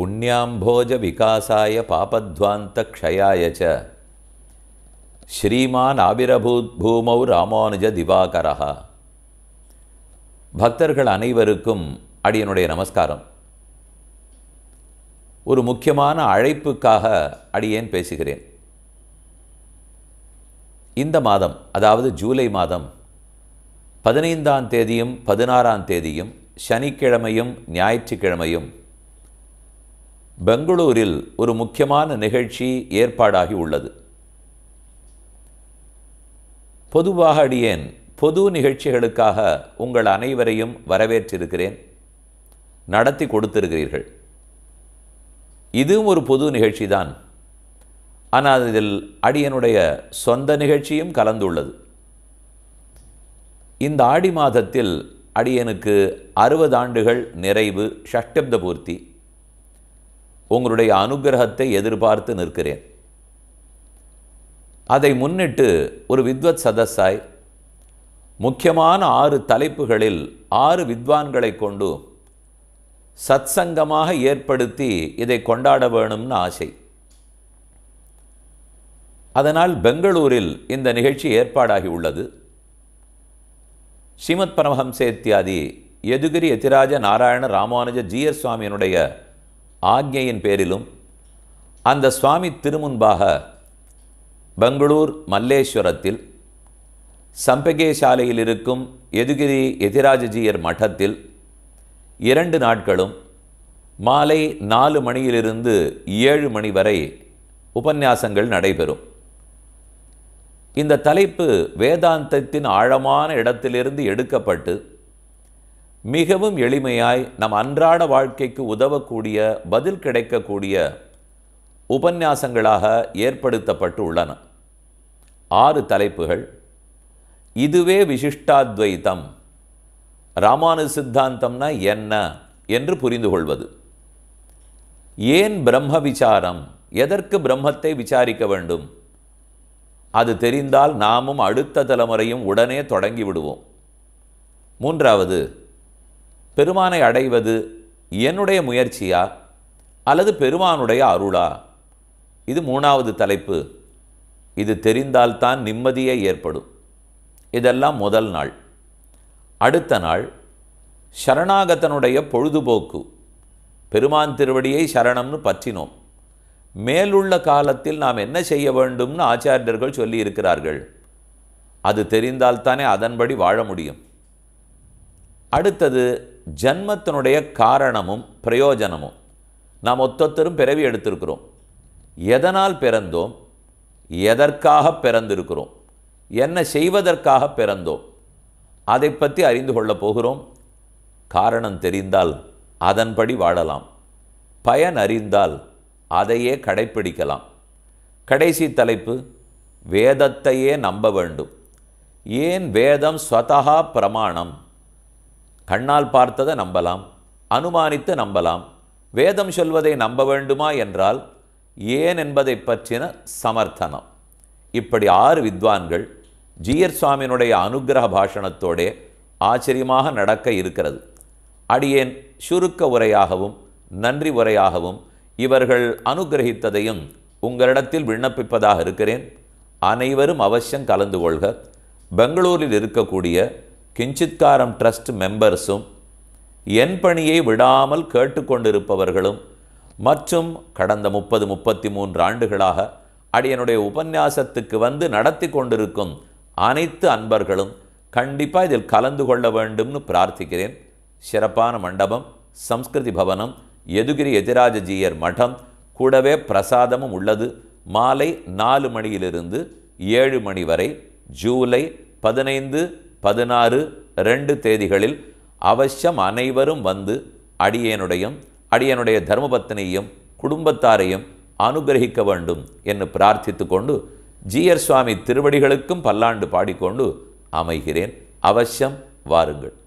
புண்ணியாம்போஜவிகாசாய பாபத்வாந்த க்ஷயாய ஸ்ரீமான் ஆபிரபூத் பூமௌ ராமானுஜ திவாகரா பக்தர்கள் அனைவருக்கும் அடியனுடைய நமஸ்காரம் ஒரு முக்கியமான அழைப்புக்காக அடியேன் பேசுகிறேன் இந்த மாதம் அதாவது ஜூலை மாதம் பதினைந்தாம் தேதியும் பதினாறாம் தேதியும் சனிக்கிழமையும் ஞாயிற்றுக்கிழமையும் பெங்களூரில் ஒரு முக்கியமான நிகழ்ச்சி ஏற்பாடாகி உள்ளது பொதுவாக அடியேன் பொது நிகழ்ச்சிகளுக்காக உங்கள் அனைவரையும் வரவேற்றிருக்கிறேன் நடத்தி கொடுத்திருக்கிறீர்கள் இதுவும் ஒரு பொது நிகழ்ச்சி தான் ஆனால் இதில் அடியனுடைய சொந்த நிகழ்ச்சியும் கலந்துள்ளது இந்த ஆடி மாதத்தில் அடியனுக்கு அறுபது ஆண்டுகள் நிறைவு சஷ்டப்த பூர்த்தி உங்களுடைய அனுகிரகத்தை எதிர்பார்த்து நிற்கிறேன் அதை முன்னிட்டு ஒரு வித்வத் சதஸாய் முக்கியமான ஆறு தலைப்புகளில் ஆறு வித்வான்களை கொண்டு சத்சங்கமாக ஏற்படுத்தி இதை கொண்டாட வேணும்னு ஆசை அதனால் பெங்களூரில் இந்த நிகழ்ச்சி ஏற்பாடாகி உள்ளது ஸ்ரீமத் பரமஹம்சேத்தியாதி யதுகிரி எதிராஜ நாராயண ராமானுஜ ஜிஎஸ் சுவாமியினுடைய ஆக்ஞையின் பேரிலும் அந்த சுவாமி திருமுன்பாக பெங்களூர் மல்லேஸ்வரத்தில் சம்பகே சாலையில் இருக்கும் எதுகிரி எதிராஜஜியர் மட்டத்தில் இரண்டு நாட்களும் மாலை நாலு மணியிலிருந்து ஏழு மணி வரை உபன்யாசங்கள் நடைபெறும் இந்த தலைப்பு வேதாந்தத்தின் ஆழமான இடத்திலிருந்து எடுக்கப்பட்டு மிகவும் எளிமையாய் நம் அன்றாட வாழ்க்கைக்கு உதவக்கூடிய பதில் கிடைக்கக்கூடிய உபன்யாசங்களாக ஏற்படுத்தப்பட்டு உள்ளன ஆறு தலைப்புகள் இதுவே விசிஷ்டாத்வைத்தம் ராமானு சித்தாந்தம்னா என்ன என்று புரிந்து கொள்வது ஏன் பிரம்ம விசாரம் எதற்கு பிரம்மத்தை விசாரிக்க வேண்டும் அது தெரிந்தால் நாமும் அடுத்த தலைமுறையும் உடனே தொடங்கி விடுவோம் மூன்றாவது பெருமானை அடைவது என்னுடைய முயற்சியா அல்லது பெருமானுடைய அருளா இது மூணாவது தலைப்பு இது தெரிந்தால்தான் நிம்மதியே ஏற்படும் இதெல்லாம் முதல் நாள் அடுத்த நாள் சரணாகத்தனுடைய பொழுதுபோக்கு பெருமான் திருவடியை சரணம்னு பற்றினோம் மேலுள்ள காலத்தில் நாம் என்ன செய்ய வேண்டும்னு ஆச்சாரியர்கள் சொல்லியிருக்கிறார்கள் அது தெரிந்தால்தானே அதன்படி வாழ முடியும் அடுத்தது ஜன்மத்தினுடைய காரணமும் பிரயோஜனமும் நாம் ஒத்தொத்தரும் பிறவி எடுத்திருக்கிறோம் எதனால் பிறந்தோம் எதற்காக பிறந்திருக்கிறோம் என்ன செய்வதற்காக பிறந்தோம் அதை பற்றி அறிந்து கொள்ளப் போகிறோம் காரணம் தெரிந்தால் அதன்படி வாழலாம் பயன் அறிந்தால் அதையே கடைப்பிடிக்கலாம் கடைசி தலைப்பு வேதத்தையே நம்ப வேண்டும் ஏன் வேதம் ஸ்வதா பிரமாணம் கண்ணால் பார்த்ததை நம்பலாம் அனுமானித்து நம்பலாம் வேதம் சொல்வதை நம்ப வேண்டுமா என்றால் ஏன் என்பதை பற்றின சமர்த்தனம் இப்படி ஆறு வித்வான்கள் ஜீயர் சுவாமியினுடைய அனுகிரக பாஷணத்தோடே ஆச்சரியமாக நடக்க இருக்கிறது அடியேன் சுருக்க உரையாகவும் நன்றி உரையாகவும் இவர்கள் அனுகிரகித்ததையும் உங்களிடத்தில் விண்ணப்பிப்பதாக இருக்கிறேன் அனைவரும் அவசியம் கலந்து கொள்க பெங்களூரில் இருக்கக்கூடிய கிஞ்சித்காரம் ட்ரஸ்ட் மெம்பர்ஸும் என் பணியை விடாமல் கேட்டுக்கொண்டிருப்பவர்களும் மற்றும் கடந்த முப்பது முப்பத்தி மூன்று ஆண்டுகளாக அடியனுடைய உபன்யாசத்துக்கு வந்து நடத்தி கொண்டிருக்கும் அனைத்து அன்பர்களும் கண்டிப்பாக இதில் கலந்து கொள்ள வேண்டும்னு பிரார்த்திக்கிறேன் சிறப்பான மண்டபம் சம்ஸ்கிருதி பவனம் எதுகிரி எதிராஜஜீயர் மடம் கூடவே பிரசாதமும் உள்ளது மாலை நாலு மணியிலிருந்து ஏழு மணி வரை ஜூலை பதினைந்து பதினாறு ரெண்டு தேதிகளில் அவசியம் அனைவரும் வந்து அடியேனுடையும் அடியனுடைய தர்மபத்தினையும் குடும்பத்தாரையும் அனுகிரகிக்க வேண்டும் என்று பிரார்த்தித்து கொண்டு ஜியர் சுவாமி திருவடிகளுக்கும் பல்லாண்டு பாடிக்கொண்டு அமைகிறேன் அவசியம் வாருங்கள்